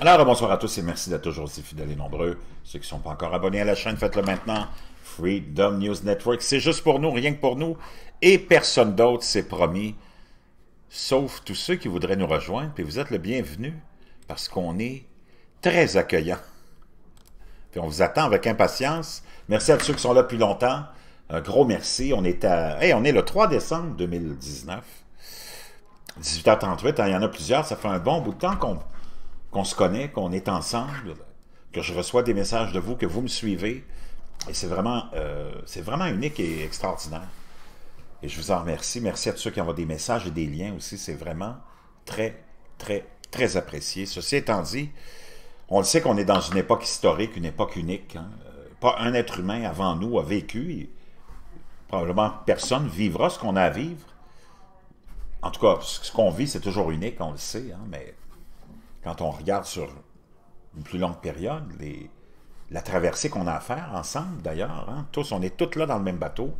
Alors, bonsoir à tous et merci d'être toujours aussi fidèles et nombreux. Ceux qui ne sont pas encore abonnés à la chaîne, faites-le maintenant. Freedom News Network, c'est juste pour nous, rien que pour nous, et personne d'autre, c'est promis, sauf tous ceux qui voudraient nous rejoindre, puis vous êtes le bienvenu, parce qu'on est très accueillant. Puis on vous attend avec impatience. Merci à tous ceux qui sont là depuis longtemps. Un gros merci. On est à... eh, on est le 3 décembre 2019. 18h38, hein, il y en a plusieurs, ça fait un bon bout de temps qu'on qu'on se connaît, qu'on est ensemble, que je reçois des messages de vous, que vous me suivez. Et c'est vraiment, euh, vraiment unique et extraordinaire. Et je vous en remercie. Merci à tous ceux qui envoient des messages et des liens aussi. C'est vraiment très, très, très apprécié. Ceci étant dit, on le sait qu'on est dans une époque historique, une époque unique. Hein. Euh, pas un être humain avant nous a vécu. Probablement personne vivra ce qu'on a à vivre. En tout cas, ce qu'on vit, c'est toujours unique, on le sait, hein, mais quand on regarde sur une plus longue période, la traversée qu'on a à faire ensemble, d'ailleurs, hein, tous, on est tous là dans le même bateau,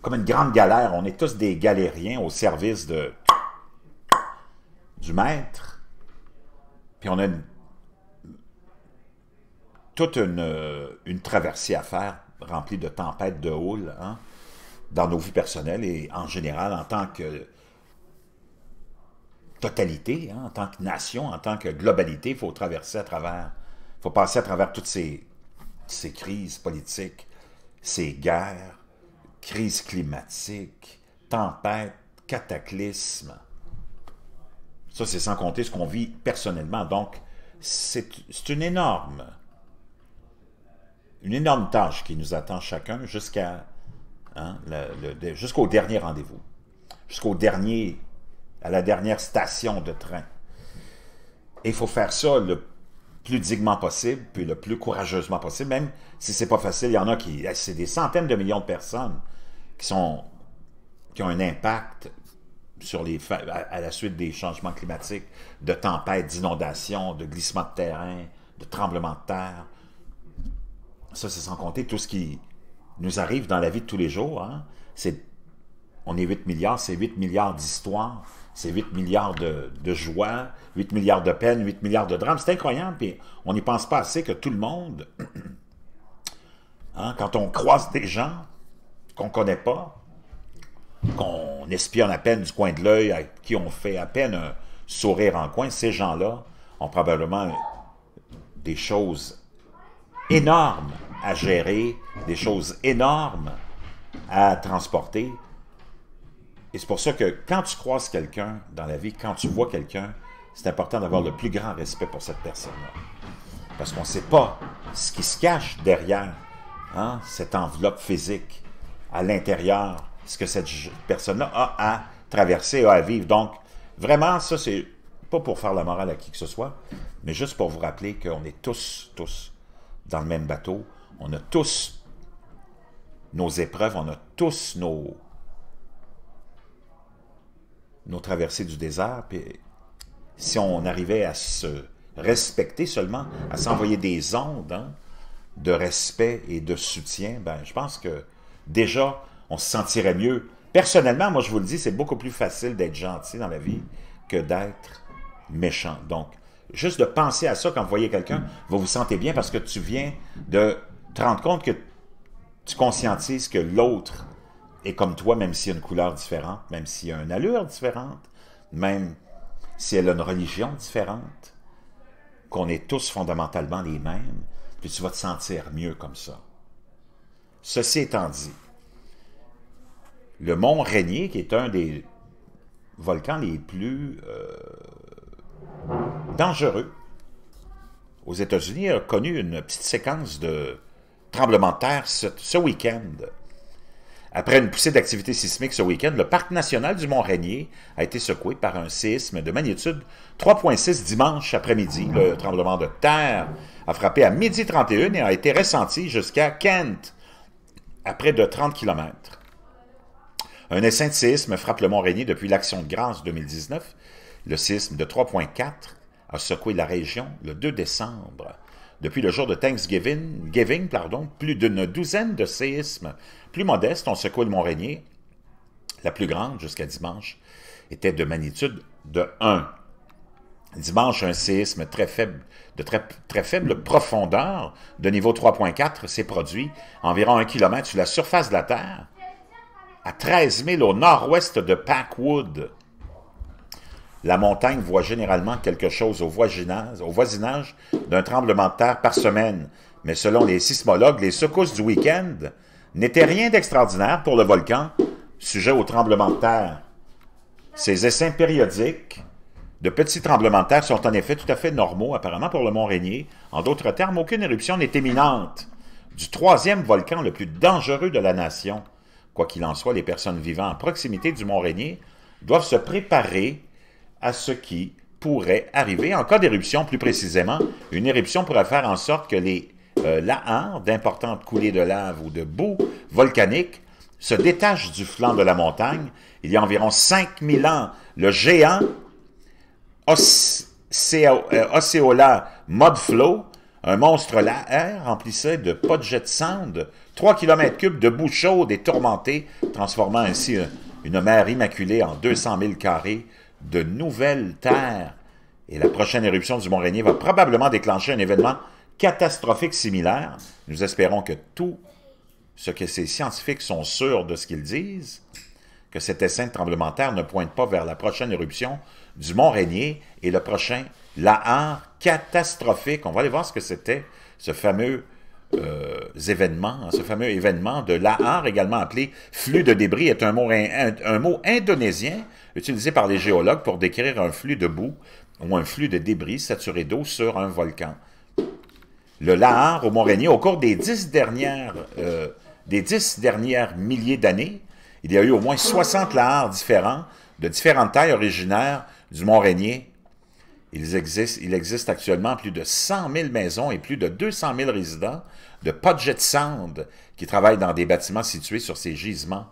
comme une grande galère, on est tous des galériens au service de, du maître, puis on a toute une, traversée à faire remplie de tempêtes, de houle, hein, dans nos vies personnelles et en général en tant que totalité, hein, en tant que nation, en tant que globalité, il faut traverser à travers, il faut passer à travers toutes ces, ces crises politiques, ces guerres, crises climatiques, tempêtes, cataclysmes. Ça, c'est sans compter ce qu'on vit personnellement. Donc, c'est une énorme, une énorme tâche qui nous attend chacun jusqu'à hein, jusqu'au dernier rendez-vous, jusqu'au dernier à la dernière station de train. il faut faire ça le plus dignement possible, puis le plus courageusement possible, même si c'est pas facile. Il y en a qui, eh, c'est des centaines de millions de personnes qui sont, qui ont un impact sur les, à la suite des changements climatiques, de tempêtes, d'inondations, de glissements de terrain, de tremblements de terre. Ça, c'est sans compter tout ce qui nous arrive dans la vie de tous les jours. Hein. C'est, on est 8 milliards, c'est 8 milliards d'histoires c'est 8 milliards de, joie, 8 milliards de peine, 8 milliards de drames. C'est incroyable, puis on n'y pense pas assez que tout le monde, hein, quand on croise des gens qu'on ne connaît pas, qu'on espionne à peine du coin de l'œil, qui on fait à peine un sourire en coin, ces gens-là ont probablement des choses énormes à gérer, des choses énormes à transporter, et c'est pour ça que quand tu croises quelqu'un dans la vie, quand tu vois quelqu'un, c'est important d'avoir le plus grand respect pour cette personne-là. Parce qu'on ne sait pas ce qui se cache derrière hein, cette enveloppe physique, à l'intérieur, ce que cette personne-là a à traverser, a à vivre. Donc, vraiment, ça, c'est pas pour faire la morale à qui que ce soit, mais juste pour vous rappeler qu'on est tous, tous dans le même bateau. On a tous nos épreuves, on a tous nos, nos traversées du désert, puis si on arrivait à se respecter seulement, à s'envoyer des ondes hein, de respect et de soutien, ben, je pense que déjà, on se sentirait mieux. Personnellement, moi, je vous le dis, c'est beaucoup plus facile d'être gentil dans la vie que d'être méchant. Donc, juste de penser à ça quand vous voyez quelqu'un, vous vous sentez bien parce que tu viens de te rendre compte que tu conscientises que l'autre et comme toi, même s'il y a une couleur différente, même s'il y a une allure différente, même si elle a une religion différente, qu'on est tous fondamentalement les mêmes, puis tu vas te sentir mieux comme ça. Ceci étant dit, le mont Rainier, qui est un des volcans les plus euh, dangereux aux États-Unis, a connu une petite séquence de tremblements de terre ce week-end. Après une poussée d'activité sismique ce week-end, le parc national du Mont-Rainier a été secoué par un séisme de magnitude 3.6 dimanche après-midi. Le tremblement de terre a frappé à midi 31 et a été ressenti jusqu'à Kent, à près de 30 km. Un essaim de séisme frappe le Mont-Rainier depuis l'Action de grâce 2019. Le séisme de 3.4 a secoué la région le 2 décembre depuis le jour de Thanksgiving, giving, pardon, plus d'une douzaine de séismes. Plus modestes ont secoué le Mont-Rainier. La plus grande, jusqu'à dimanche, était de magnitude de 1. Dimanche, un séisme très faible, de très, très faible profondeur de niveau 3.4 s'est produit, environ un kilomètre sur la surface de la Terre, à 13 000 au nord-ouest de Packwood la montagne voit généralement quelque chose au voisinage, d'un tremblement de terre par semaine. Mais selon les sismologues, les secousses du week-end n'étaient rien d'extraordinaire pour le volcan, sujet au tremblement de terre. Ces essais périodiques de petits tremblements de terre sont en effet tout à fait normaux, apparemment, pour le Mont-Rainier. En d'autres termes, aucune éruption n'est imminente du troisième volcan le plus dangereux de la nation. Quoi qu'il en soit, les personnes vivant à proximité du Mont-Rainier doivent se préparer à ce qui pourrait arriver en cas d'éruption, plus précisément. Une éruption pourrait faire en sorte que les euh, lahars, d'importantes coulées de lave ou de boue volcanique, se détachent du flanc de la montagne. Il y a environ 5000 ans, le géant Oceola euh, Mudflow, un monstre lahar, remplissait de pas de jet de sand 3 km3 de boue chaude et tourmentée, transformant ainsi euh, une mer immaculée en 200 000 carrés de nouvelles terres. Et la prochaine éruption du Mont-Rainier va probablement déclencher un événement catastrophique similaire. Nous espérons que tout ce que ces scientifiques sont sûrs de ce qu'ils disent, que cet essaim de tremblement de terre ne pointe pas vers la prochaine éruption du Mont-Rainier et le prochain lahar catastrophique. On va aller voir ce que c'était, ce fameux euh, événements, hein, ce fameux événement de l'Ahar, également appelé flux de débris, est un mot, un, mot indonésien utilisé par les géologues pour décrire un flux de boue ou un flux de débris saturé d'eau sur un volcan. Le Lahar au Mont-Rainier, au cours des dix dernières, euh, des dix dernières milliers d'années, il y a eu au moins 60 Lahars différents, de différentes tailles originaires du Mont-Rainier il existe actuellement plus de 100 000 maisons et plus de 200 000 résidents de Podget Sound qui travaillent dans des bâtiments situés sur ces gisements.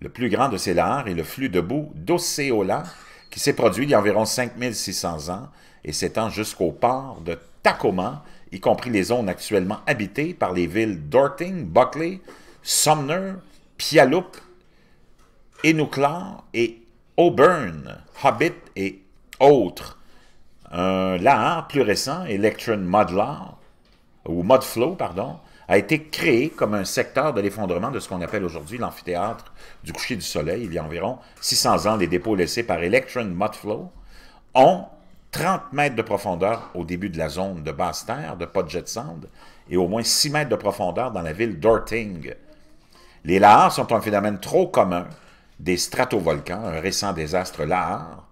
Le plus grand de ces lahars est le flux de boue d'Oceola qui s'est produit il y a environ 5600 ans et s'étend jusqu'au port de Tacoma, y compris les zones actuellement habitées par les villes d'Orting, Buckley, Sumner, Pialoup, Enouclar et Auburn, Hobbit et autres un lahar plus récent, Electron Mudflow, ou Modflow, pardon, a été créé comme un secteur de l'effondrement de ce qu'on appelle aujourd'hui l'amphithéâtre du coucher du soleil. Il y a environ 600 ans, les dépôts laissés par Electron Mudflow ont 30 mètres de profondeur au début de la zone de basse terre, de pas sand, et au moins 6 mètres de profondeur dans la ville d'Orting. Les lahars sont un phénomène trop commun des stratovolcans, un récent désastre lahar,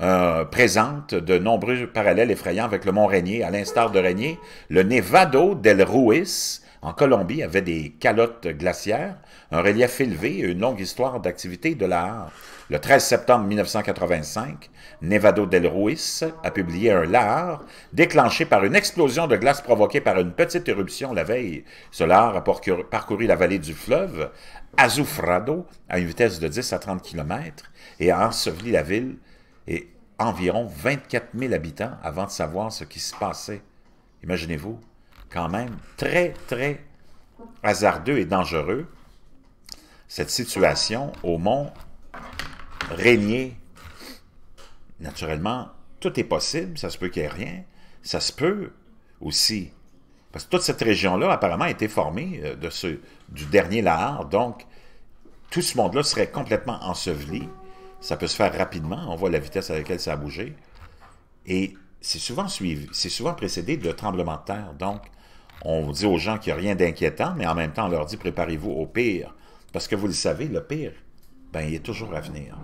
euh, présente de nombreux parallèles effrayants avec le mont Rainier. À l'instar de Rainier, le Nevado del Ruiz, en Colombie, avait des calottes glaciaires, un relief élevé et une longue histoire d'activité de l'art. Le 13 septembre 1985, Nevado del Ruiz a publié un lard déclenché par une explosion de glace provoquée par une petite éruption la veille. Ce lard a parcouru la vallée du fleuve Azufrado à une vitesse de 10 à 30 km et a enseveli la ville et environ 24 000 habitants avant de savoir ce qui se passait. Imaginez-vous, quand même très, très hasardeux et dangereux, cette situation au mont Régnier. Naturellement, tout est possible, ça se peut qu'il n'y ait rien, ça se peut aussi. Parce que toute cette région-là, apparemment, a été formée euh, de ce, du dernier Lahar, donc tout ce monde-là serait complètement enseveli. Ça peut se faire rapidement. On voit la vitesse à laquelle ça a bougé. Et c'est souvent c'est souvent précédé de tremblements de terre. Donc, on dit aux gens qu'il n'y a rien d'inquiétant, mais en même temps, on leur dit préparez-vous au pire. Parce que vous le savez, le pire, ben, il est toujours à venir.